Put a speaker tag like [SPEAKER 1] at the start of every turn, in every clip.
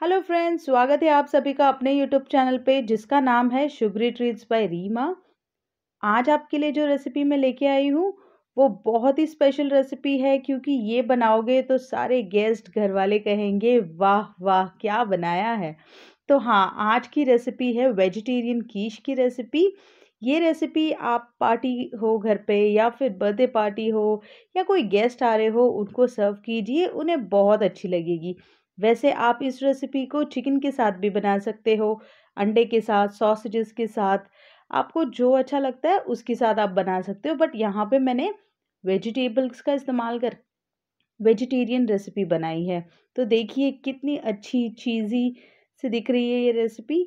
[SPEAKER 1] hello friends स्वागत है आप सभी का अपने यूट्यूब चैनल पे जिसका नाम है शुगरी ट्रीट्स बाय रीमा आज आपके लिए जो रेसिपी मैं लेके आई हूँ वो बहुत ही स्पेशल रेसिपी है क्योंकि ये बनाओगे तो सारे गेस्ट घर वाले कहेंगे वाह वाह क्या बनाया है तो हाँ आज की रेसिपी है वेजिटेरियन कीश की रेसिपी ये रेसिपी आप पार्टी हो घर पे या फिर बर्थडे पार्टी हो या कोई गेस्ट आ रहे हो उनको सर्व कीजिए उन्हें बहुत अच्छी लगेगी वैसे आप इस रेसिपी को चिकन के साथ भी बना सकते हो अंडे के साथ सॉसेजेस के साथ आपको जो अच्छा लगता है उसके साथ आप बना सकते हो बट यहाँ पे मैंने वेजिटेबल्स का इस्तेमाल कर वेजिटेरियन रेसिपी बनाई है तो देखिए कितनी अच्छी चीज़ी से दिख रही है ये रेसिपी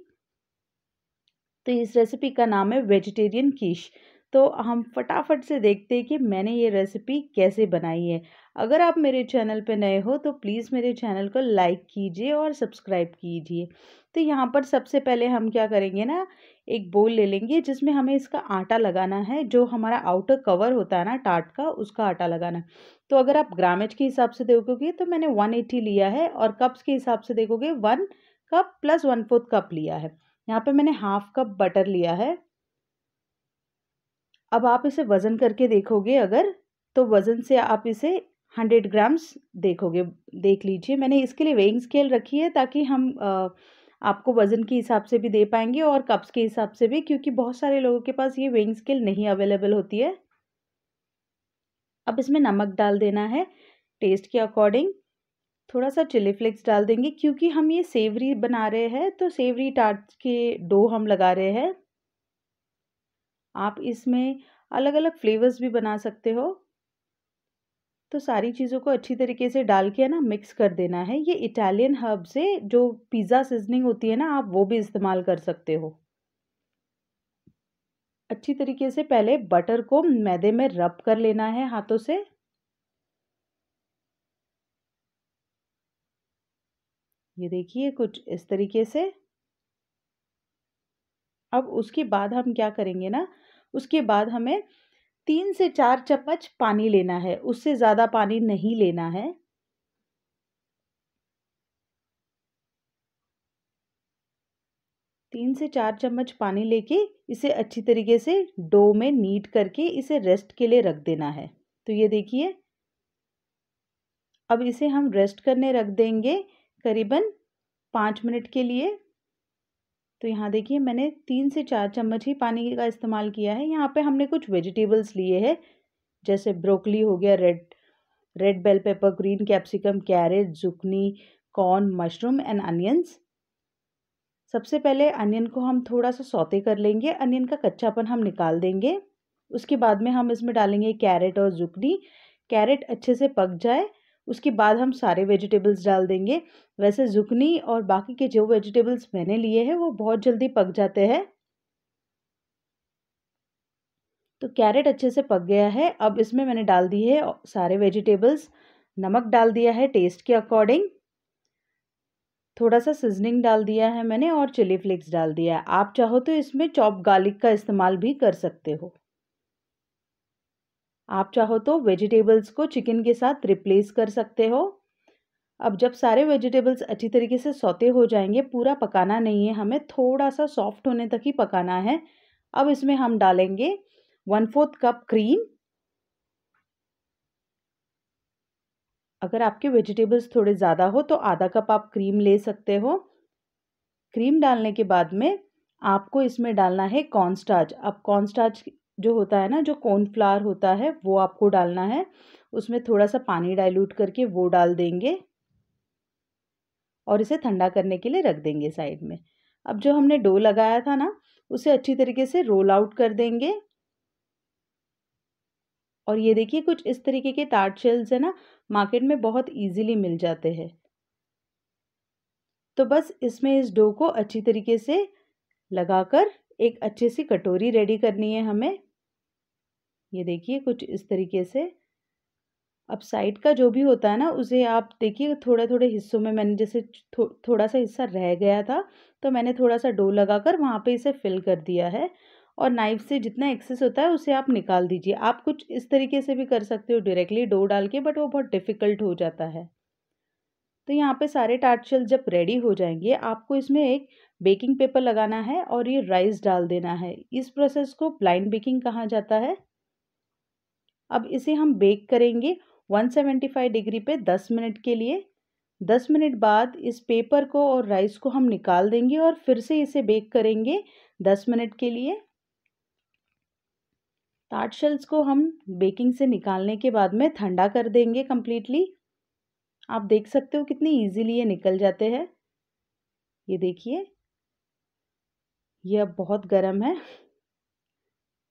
[SPEAKER 1] तो इस रेसिपी का नाम है वेजिटेरियन किश तो हम फटाफट से देखते हैं कि मैंने ये रेसिपी कैसे बनाई है अगर आप मेरे चैनल पे नए हो तो प्लीज़ मेरे चैनल को लाइक कीजिए और सब्सक्राइब कीजिए तो यहाँ पर सबसे पहले हम क्या करेंगे ना एक बोल ले लेंगे जिसमें हमें इसका आटा लगाना है जो हमारा आउटर कवर होता है ना टाट का उसका आटा लगाना है तो अगर आप ग्रामेज के हिसाब से देखोगे तो मैंने वन एटी लिया है और कप्स के हिसाब से देखोगे one cup plus one fourth cup लिया है यहाँ पे मैंने हाफ कप बटर लिया है अब आप इसे वज़न करके देखोगे अगर तो वज़न से आप इसे हंड्रेड ग्राम्स देखोगे देख लीजिए मैंने इसके लिए वेइंग स्केल रखी है ताकि हम आ, आपको वज़न के हिसाब से भी दे पाएंगे और कप्स के हिसाब से भी क्योंकि बहुत सारे लोगों के पास ये वेइंग स्केल नहीं अवेलेबल होती है अब इसमें नमक डाल देना है टेस्ट के अकॉर्डिंग थोड़ा सा चिली फ्लेक्स डाल देंगे क्योंकि हम ये सेवरी बना रहे हैं तो सेवरी टार्ट के डो हम लगा रहे हैं आप इसमें अलग अलग फ्लेवर्स भी बना सकते हो तो सारी चीज़ों को अच्छी तरीके से डाल के ना मिक्स कर देना है ये इटालियन हर्ब से जो पिज़्ज़ा सीजनिंग होती है ना आप वो भी इस्तेमाल कर सकते हो अच्छी तरीके से पहले बटर को मैदे में रब कर लेना है हाथों से ये देखिए कुछ इस तरीके से अब उसके बाद हम क्या करेंगे ना उसके बाद हमें तीन से चार चम्मच पानी लेना है उससे ज़्यादा पानी नहीं लेना है तीन से चार चम्मच पानी लेके इसे अच्छी तरीके से डो में नीट करके इसे रेस्ट के लिए रख देना है तो ये देखिए अब इसे हम रेस्ट करने रख देंगे करीबन पाँच मिनट के लिए तो यहाँ देखिए मैंने तीन से चार चम्मच ही पानी का इस्तेमाल किया है यहाँ पे हमने कुछ वेजिटेबल्स लिए हैं जैसे ब्रोकली हो गया red red bell pepper green capsicum carrot zucchini corn mushroom and onions सबसे पहले अनियन को हम थोड़ा सा सौते कर लेंगे अनियन का कच्चापन हम निकाल देंगे उसके बाद में हम इसमें डालेंगे कैरेट और जुकनी कैरेट अच्छे से पक जाए उसके बाद हम सारे वेजिटेबल्स डाल देंगे वैसे जुकनी और बाकी के जो वेजिटेबल्स मैंने लिए हैं वो बहुत जल्दी पक जाते हैं तो कैरेट अच्छे से पक गया है अब इसमें मैंने डाल दी है सारे वेजिटेबल्स नमक डाल दिया है टेस्ट के अकॉर्डिंग थोड़ा सा सीजनिंग डाल दिया है मैंने और चिली फ्लेक्स डाल दिया है आप चाहो तो इसमें चॉप गार्लिक का इस्तेमाल भी कर सकते हो आप चाहो तो वेजिटेबल्स को चिकन के साथ रिप्लेस कर सकते हो अब जब सारे वेजिटेबल्स अच्छी तरीके से सौते हो जाएंगे पूरा पकाना नहीं है हमें थोड़ा सा सॉफ्ट होने तक ही पकाना है अब इसमें हम डालेंगे वन फोर्थ कप क्रीम अगर आपके वेजिटेबल्स थोड़े ज़्यादा हो तो आधा कप आप क्रीम ले सकते हो क्रीम डालने के बाद में आपको इसमें डालना है कॉर्न स्टार्च अब कॉर्न स्टार्च जो होता है ना जो कॉर्नफ्लावर होता है वो आपको डालना है उसमें थोड़ा सा पानी डाइल्यूट करके वो डाल देंगे और इसे ठंडा करने के लिए रख देंगे साइड में अब जो हमने डो लगाया था ना उसे अच्छी तरीके से रोल आउट कर देंगे और ये देखिए कुछ इस तरीके के टार्ट शेल्स है ना मार्केट में बहुत इजीली मिल जाते हैं तो बस इसमें इस डो को अच्छी तरीके से लगाकर एक अच्छी सी कटोरी रेडी करनी है हमें ये देखिए कुछ इस तरीके से अब साइड का जो भी होता है ना उसे आप देखिए थोड़े थोड़े हिस्सों में मैंने जैसे थो, थोड़ा सा हिस्सा रह गया था तो मैंने थोड़ा सा डो लगा कर वहाँ पर इसे फिल कर दिया है और नाइफ से जितना एक्सेस होता है उसे आप निकाल दीजिए आप कुछ इस तरीके से भी कर सकते हो डायरेक्टली डो डाल के बट वो बहुत डिफ़िकल्ट हो जाता है तो यहाँ पे सारे टार्टशेल जब रेडी हो जाएंगे आपको इसमें एक बेकिंग पेपर लगाना है और ये राइस डाल देना है इस प्रोसेस को ब्लाइंड बेकिंग कहा जाता है अब इसे हम बेक करेंगे 175 डिग्री पे 10 मिनट के लिए 10 मिनट बाद इस पेपर को और राइस को हम निकाल देंगे और फिर से इसे बेक करेंगे 10 मिनट के लिए ताट शेल्स को हम बेकिंग से निकालने के बाद में ठंडा कर देंगे कम्प्लीटली आप देख सकते हो कितनी ईजीली ये निकल जाते हैं ये देखिए यह बहुत गर्म है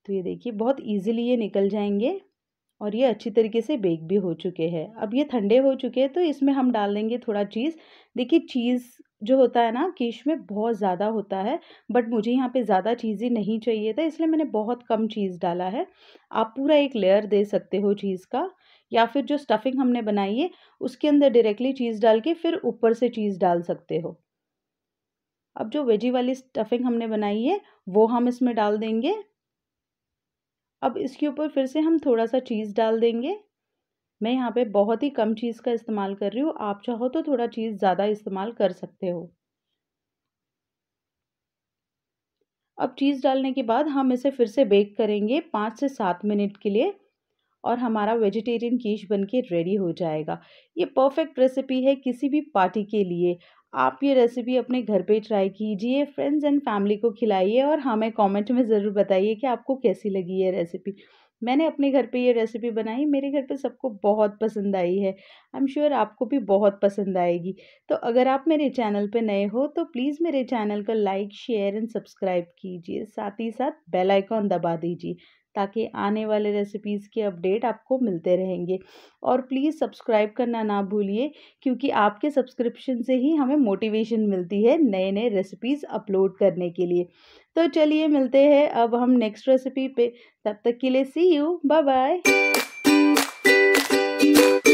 [SPEAKER 1] तो ये देखिए बहुत ईजीली ये निकल जाएंगे और ये अच्छी तरीके से बेक भी हो चुके हैं अब ये ठंडे हो चुके हैं तो इसमें हम डाल देंगे थोड़ा चीज़ देखिए चीज़ जो होता है ना किश में बहुत ज़्यादा होता है बट मुझे यहाँ पे ज़्यादा चीज़ें नहीं चाहिए था इसलिए मैंने बहुत कम चीज़ डाला है आप पूरा एक लेयर दे सकते हो चीज़ का या फिर जो स्टफिंग हमने बनाई है उसके अंदर डायरेक्टली चीज़ डाल के फिर ऊपर से चीज़ डाल सकते हो अब जो वेजी वाली स्टफिंग हमने बनाई है वो हम इसमें डाल देंगे अब इसके ऊपर फिर से हम थोड़ा सा चीज़ डाल देंगे मैं यहाँ पे बहुत ही कम चीज़ का इस्तेमाल कर रही हूँ आप चाहो तो थोड़ा चीज़ ज़्यादा इस्तेमाल कर सकते हो अब चीज़ डालने के बाद हम इसे फिर से बेक करेंगे पाँच से सात मिनट के लिए और हमारा वेजिटेरियन कीश बनके रेडी हो जाएगा ये परफेक्ट रेसिपी है किसी भी पार्टी के लिए आप ये रेसिपी अपने घर पे ट्राई कीजिए फ्रेंड्स एंड फैमिली को खिलाइए और हमें कमेंट में ज़रूर बताइए कि आपको कैसी लगी ये रेसिपी मैंने अपने घर पे ये रेसिपी बनाई मेरे घर पे सबको बहुत पसंद आई है आई एम श्योर आपको भी बहुत पसंद आएगी तो अगर आप मेरे चैनल पे नए हो तो प्लीज़ मेरे चैनल को लाइक शेयर एंड सब्सक्राइब कीजिए साथ ही साथ बेल आइकॉन दबा दीजिए ताकि आने वाले रेसिपीज़ के अपडेट आपको मिलते रहेंगे और प्लीज़ सब्सक्राइब करना ना भूलिए क्योंकि आपके सब्सक्रिप्शन से ही हमें मोटिवेशन मिलती है नए नए रेसिपीज़ अपलोड करने के लिए तो चलिए मिलते हैं अब हम नेक्स्ट रेसिपी पे तब तक के लिए सी यू बाय बाय